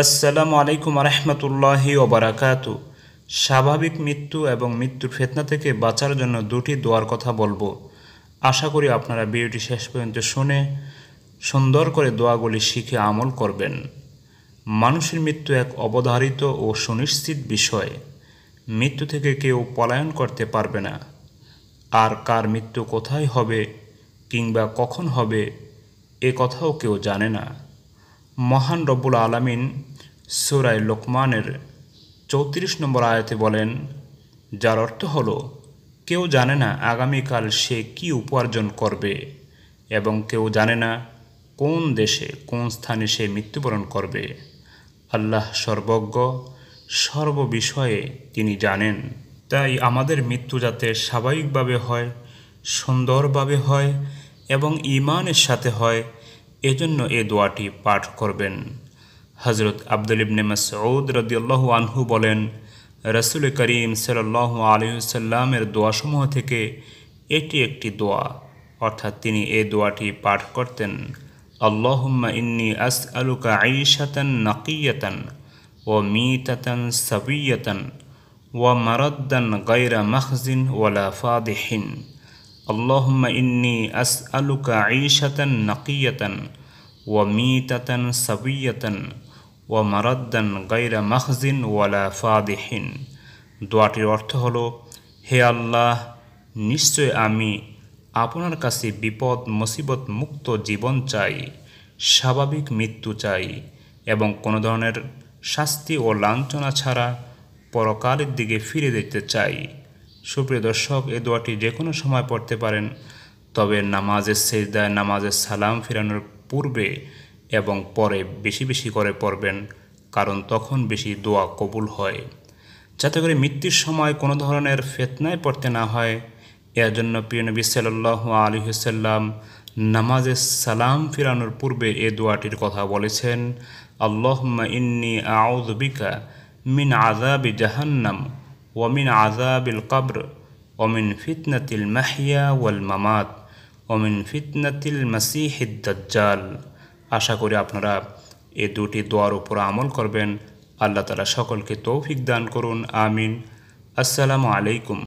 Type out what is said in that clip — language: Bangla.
আসসালামু আলাইকুম ও ওবরাকাত স্বাভাবিক মৃত্যু এবং মৃত্যুর ফেতনা থেকে বাঁচার জন্য দুটি দোয়ার কথা বলবো আশা করি আপনারা ভিডিওটি শেষ পর্যন্ত শুনে সুন্দর করে দোয়াগুলি শিখে আমল করবেন মানুষের মৃত্যু এক অবধারিত ও সুনিশ্চিত বিষয় মৃত্যু থেকে কেউ পলায়ন করতে পারবে না আর কার মৃত্যু কোথায় হবে কিংবা কখন হবে এ কথাও কেউ জানে না মহান রব্বুল আলমিন সুরায় লোকমানের চৌত্রিশ নম্বর আয়াতে বলেন যার অর্থ হল কেউ জানে না আগামীকাল সে কি উপার্জন করবে এবং কেউ জানে না কোন দেশে কোন স্থানে সে মৃত্যুবরণ করবে আল্লাহ সর্বজ্ঞ সর্ববিষয়ে তিনি জানেন তাই আমাদের মৃত্যু যাতে স্বাভাবিকভাবে হয় সুন্দরভাবে হয় এবং ইমানের সাথে হয় এজন্য এ দোয়াটি পাঠ করবেন হজরত আবদুল ইবনে মাসউদ রদিয়াল্লাহু আনহু বলেন রসুল করিম সাল্লাহ আলহিসাল্লামের দোয়াসমূহ থেকে এটি একটি দোয়া অর্থাৎ তিনি এ দোয়াটি পাঠ করতেন আল্লাহম্মা ইন্নি আস আলুকা আইসাতন নকিয়তন ও মিতন সবিয়তন ও মারদ্দন গাইরা মখজিন ওয়ালা ফাদেহিন اللهم إني أسألك عيشة نقية وميتة سوية ومردا غير مخز ولا فاضح দোয়াটির অর্থ হল হে আল্লাহ নিশ্চয় আমি আপনার কাছে বিপদ মুসিবত মুক্ত জীবন চাই স্বাভাবিক মৃত্যু চাই এবং কোনো ধরনের শাস্তি ও লাঞ্ছনা ছাড়া পরকালের দিকে ফিরে যেতে চাই সুপ্রিয় দর্শক এই দোয়াটি যে কোনো সময় পড়তে পারেন তবে নামাজের সেজদায় নামাজের সালাম ফেরানোর পূর্বে এবং পরে বেশি বেশি করে পড়বেন কারণ তখন বেশি দোয়া কবুল হয় যাতে করে মৃত্যুর সময় কোনো ধরনের ফেতনায় পড়তে না হয় এর জন্য প্রিয় নবী সাল্লাহ হুসাল্লাম নামাজের সালাম ফিরানোর পূর্বে এ দোয়াটির কথা বলেছেন আল্লাহ ইন্নি আউদ্বিকা মিন আজাবি জাহান্নাম ومن عذاب القبر ومن فتنة المحيا والممات وমিন ফিতনাতিল মাসিহিদ দাজ্জাল আশা করি আপনারা এ দুটি দোয়ার উপর আমল করবেন আল্লাহ তালা সকলকে তৌফিক দান করুন আমিন আসসালামু আলাইকুম